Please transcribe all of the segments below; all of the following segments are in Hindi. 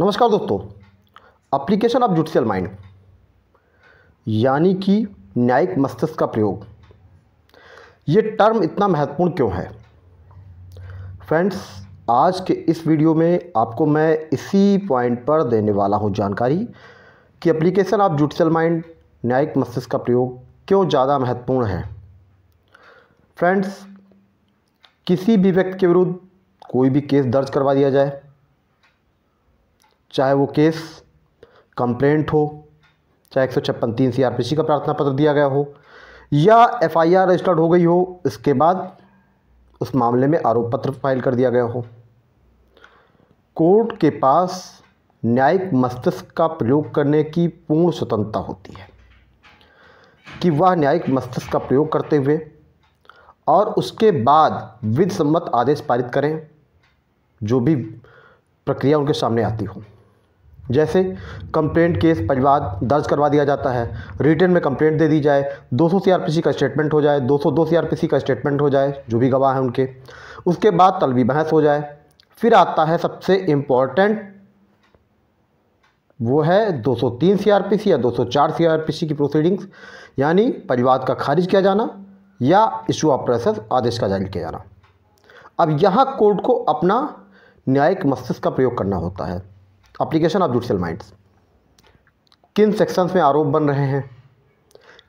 नमस्कार दोस्तों अप्लीकेशन ऑफ जुडिशियल माइंड यानी कि न्यायिक मस्तिष्क का प्रयोग ये टर्म इतना महत्वपूर्ण क्यों है फ्रेंड्स आज के इस वीडियो में आपको मैं इसी पॉइंट पर देने वाला हूँ जानकारी कि अप्लीकेशन ऑफ जुडिशियल माइंड न्यायिक मस्तिष्क का प्रयोग क्यों ज़्यादा महत्वपूर्ण है फ्रेंड्स किसी भी व्यक्ति के विरुद्ध कोई भी केस दर्ज करवा दिया जाए चाहे वो केस कंप्लेंट हो चाहे एक सौ छप्पन तीन सी आर पी सी का प्रार्थना पत्र दिया गया हो या एफ आई आर रजिस्टर्ड हो गई हो इसके बाद उस मामले में आरोप पत्र फाइल कर दिया गया हो कोर्ट के पास न्यायिक मस्तिष्क का प्रयोग करने की पूर्ण स्वतंत्रता होती है कि वह न्यायिक मस्तिष्क का प्रयोग करते हुए और उसके बाद विधि सम्मत आदेश पारित करें जो भी प्रक्रिया उनके सामने आती हो जैसे कंप्लेंट केस पजवाद दर्ज करवा दिया जाता है रिटर्न में कंप्लेंट दे दी जाए 200 सीआरपीसी का स्टेटमेंट हो जाए 202 सीआरपीसी का स्टेटमेंट हो जाए जो भी गवाह हैं उनके उसके बाद तलबी बहस हो जाए फिर आता है सबसे इम्पॉर्टेंट वो है 203 सीआरपीसी या 204 सीआरपीसी की प्रोसीडिंग्स यानी परिवाद का खारिज किया जाना या इशू ऑफ प्रोसेस आदेश का जारी किया जाना अब यहाँ कोर्ट को अपना न्यायिक मस्तिष्क का प्रयोग करना होता है अप्लीकेशन ऑफ जुडिशल माइंड्स किन सेक्शंस में आरोप बन रहे हैं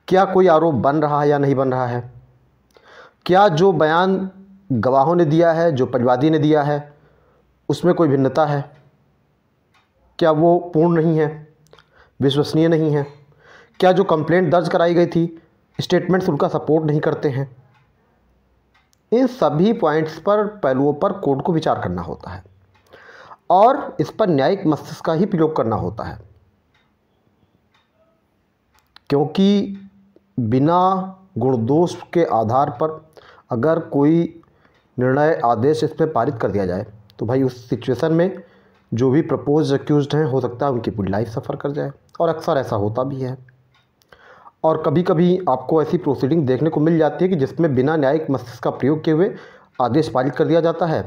क्या कोई आरोप बन रहा है या नहीं बन रहा है क्या जो बयान गवाहों ने दिया है जो परिवादी ने दिया है उसमें कोई भिन्नता है क्या वो पूर्ण नहीं है विश्वसनीय नहीं है क्या जो कंप्लेंट दर्ज कराई गई थी स्टेटमेंट्स उनका सपोर्ट नहीं करते हैं इन सभी पॉइंट्स पर पहलुओं पर कोर्ट को विचार करना होता है और इस पर न्यायिक मस्तिष्क का ही प्रयोग करना होता है क्योंकि बिना गुणदोष के आधार पर अगर कोई निर्णय आदेश इस पर पारित कर दिया जाए तो भाई उस सिचुएशन में जो भी प्रपोज एक्यूज हैं हो सकता है उनकी पूरी लाइफ सफ़र कर जाए और अक्सर ऐसा होता भी है और कभी कभी आपको ऐसी प्रोसीडिंग देखने को मिल जाती है कि जिसमें बिना न्यायिक मस्तिष्क का प्रयोग किए हुए आदेश पारित कर दिया जाता है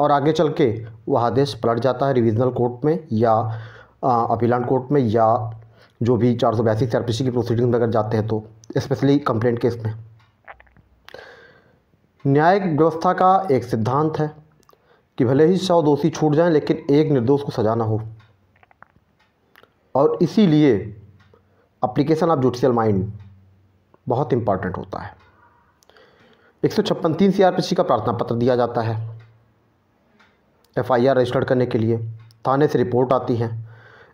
और आगे चल के वह आदेश पलट जाता है रिविजनल कोर्ट में या अपीलान कोर्ट में या जो भी चार सौ बयासी सी की प्रोसीडिंग में अगर जाते हैं तो स्पेशली कंप्लेंट केस में न्यायिक व्यवस्था का एक सिद्धांत है कि भले ही सौ दोषी छूट जाएं लेकिन एक निर्दोष को सजा ना हो और इसीलिए अप्लीकेशन ऑफ जुडिशियल माइंड बहुत इम्पॉर्टेंट होता है एक सौ छप्पन तीन सी का प्रार्थना पत्र दिया जाता है एफआईआर रजिस्टर्ड करने के लिए थाने से रिपोर्ट आती है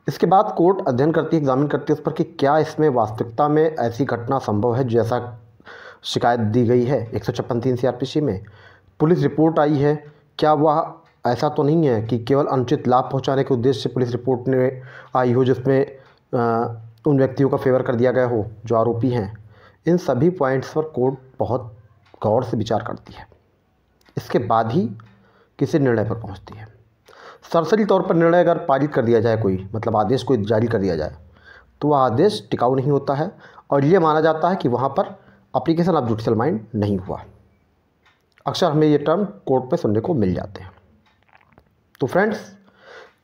इसके बाद कोर्ट अध्ययन करती है एग्जामिन करती है उस पर कि क्या इसमें वास्तविकता में ऐसी घटना संभव है जैसा शिकायत दी गई है एक सौ छप्पन तीन सी में पुलिस रिपोर्ट आई है क्या वह ऐसा तो नहीं है कि केवल अनुचित लाभ पहुंचाने के उद्देश्य से पुलिस रिपोर्ट ने आई हो जिसमें उन व्यक्तियों का फेवर कर दिया गया हो जो आरोपी हैं इन सभी पॉइंट्स पर कोर्ट बहुत गौर से विचार करती है इसके बाद ही किसी निर्णय पर पहुँचती है सरसरी तौर पर निर्णय अगर पारित कर दिया जाए कोई मतलब आदेश कोई जारी कर दिया जाए तो वह आदेश टिकाऊ नहीं होता है और ये माना जाता है कि वहाँ पर अप्लीकेशन ऑफ जुडिशल माइंड नहीं हुआ अक्सर हमें ये टर्म कोर्ट में सुनने को मिल जाते हैं तो फ्रेंड्स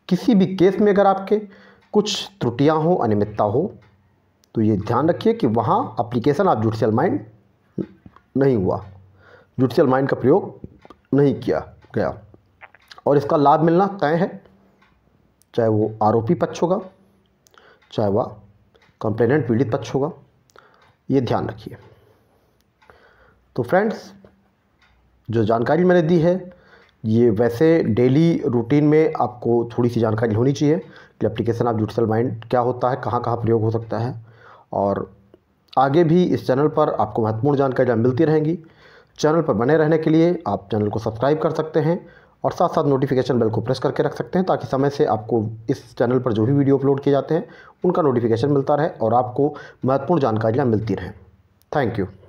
किसी भी केस में अगर आपके कुछ त्रुटियाँ हों अनियमितता हो तो ये ध्यान रखिए कि वहाँ अप्लीकेशन ऑफ जुडिशल माइंड नहीं हुआ जुडिशल माइंड का प्रयोग नहीं किया गया और इसका लाभ मिलना तय है चाहे वो आरोपी पक्ष होगा चाहे वह कंप्लेनेंट पीड़ित पक्ष होगा ये ध्यान रखिए तो फ्रेंड्स जो जानकारी मैंने दी है ये वैसे डेली रूटीन में आपको थोड़ी सी जानकारी होनी चाहिए कि एप्लीकेशन ऑफ जुडिशल माइंड क्या होता है कहाँ कहाँ प्रयोग हो सकता है और आगे भी इस चैनल पर आपको महत्वपूर्ण जानकारियाँ मिलती रहेंगी चैनल पर बने रहने के लिए आप चैनल को सब्सक्राइब कर सकते हैं और साथ साथ नोटिफिकेशन बेल को प्रेस करके रख सकते हैं ताकि समय से आपको इस चैनल पर जो भी वीडियो अपलोड किए जाते हैं उनका नोटिफिकेशन मिलता रहे और आपको महत्वपूर्ण जानकारियाँ मिलती रहें थैंक यू